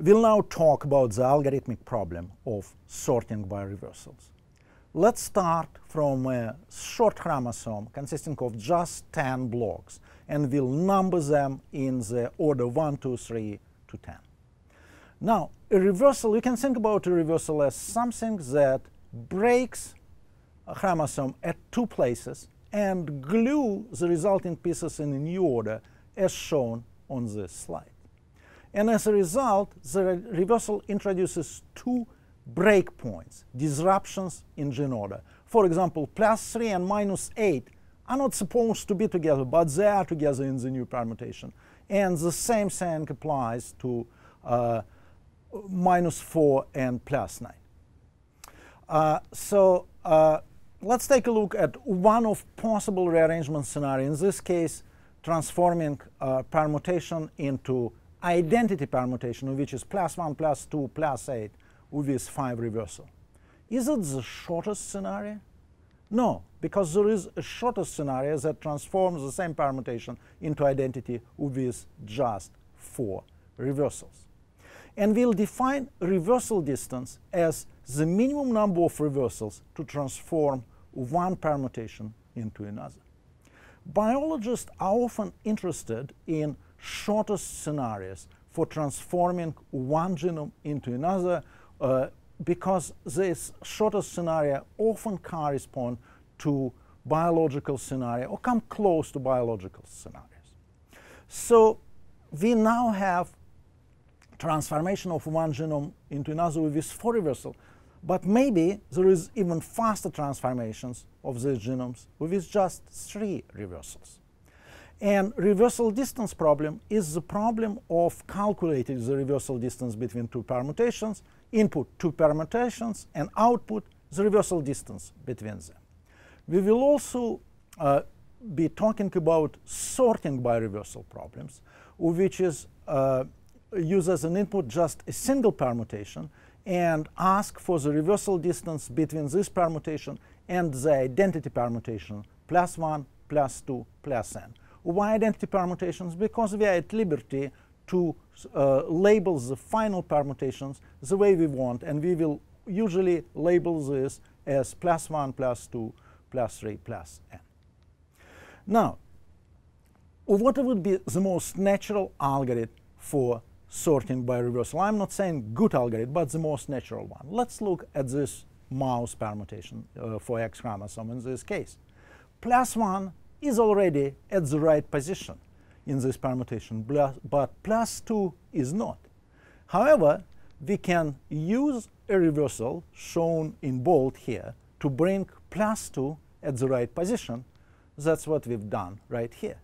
We'll now talk about the algorithmic problem of sorting by reversals. Let's start from a short chromosome consisting of just 10 blocks, and we'll number them in the order 1, 2, 3 to 10. Now, a reversal, you can think about a reversal as something that breaks a chromosome at two places and glue the resulting pieces in a new order as shown on this slide. And as a result, the reversal introduces two breakpoints, disruptions in gene order. For example, plus 3 and minus 8 are not supposed to be together, but they are together in the new permutation. And the same thing applies to uh, minus 4 and plus 9. Uh, so uh, let's take a look at one of possible rearrangement scenarios. In this case, transforming uh, permutation into identity permutation, which is plus 1, plus 2, plus 8, with 5 reversal. Is it the shortest scenario? No, because there is a shorter scenario that transforms the same permutation into identity with just 4 reversals. And we'll define reversal distance as the minimum number of reversals to transform one permutation into another. Biologists are often interested in shortest scenarios for transforming one genome into another uh, because this shortest scenario often correspond to biological scenario or come close to biological scenarios. So we now have transformation of one genome into another with four reversal, but maybe there is even faster transformations of these genomes with just three reversals. And reversal distance problem is the problem of calculating the reversal distance between two permutations, input two permutations, and output the reversal distance between them. We will also uh, be talking about sorting by reversal problems, which is uh, use as an input just a single permutation and ask for the reversal distance between this permutation and the identity permutation plus 1, plus 2, plus n. Why identity permutations? Because we are at liberty to uh, label the final permutations the way we want, and we will usually label this as plus 1, plus 2, plus 3, plus n. Now, what would be the most natural algorithm for sorting by reversal? I'm not saying good algorithm, but the most natural one. Let's look at this mouse permutation uh, for X chromosome in this case. Plus 1 is already at the right position in this permutation, but plus 2 is not. However, we can use a reversal shown in bold here to bring plus 2 at the right position. That's what we've done right here.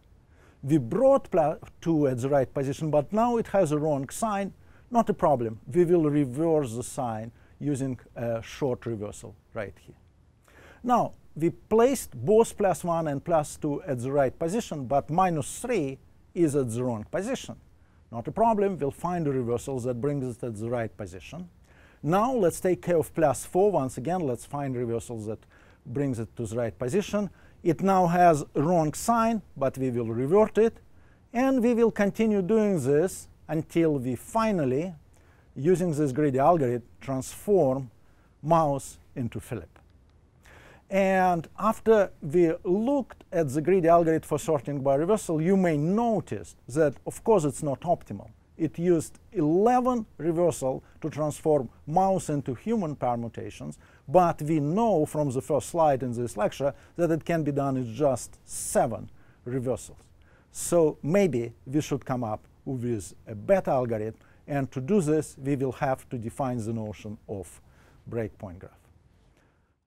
We brought plus 2 at the right position, but now it has a wrong sign. Not a problem. We will reverse the sign using a short reversal right here. Now, we placed both plus 1 and plus 2 at the right position, but minus 3 is at the wrong position. Not a problem, we'll find reversals that brings it at the right position. Now let's take care of plus 4. Once again, let's find reversals that brings it to the right position. It now has wrong sign, but we will revert it. And we will continue doing this until we finally, using this greedy algorithm, transform mouse into Philip. And after we looked at the greedy algorithm for sorting by reversal, you may notice that, of course, it's not optimal. It used 11 reversal to transform mouse into human permutations, but we know from the first slide in this lecture that it can be done in just seven reversals. So maybe we should come up with a better algorithm, and to do this, we will have to define the notion of breakpoint graph.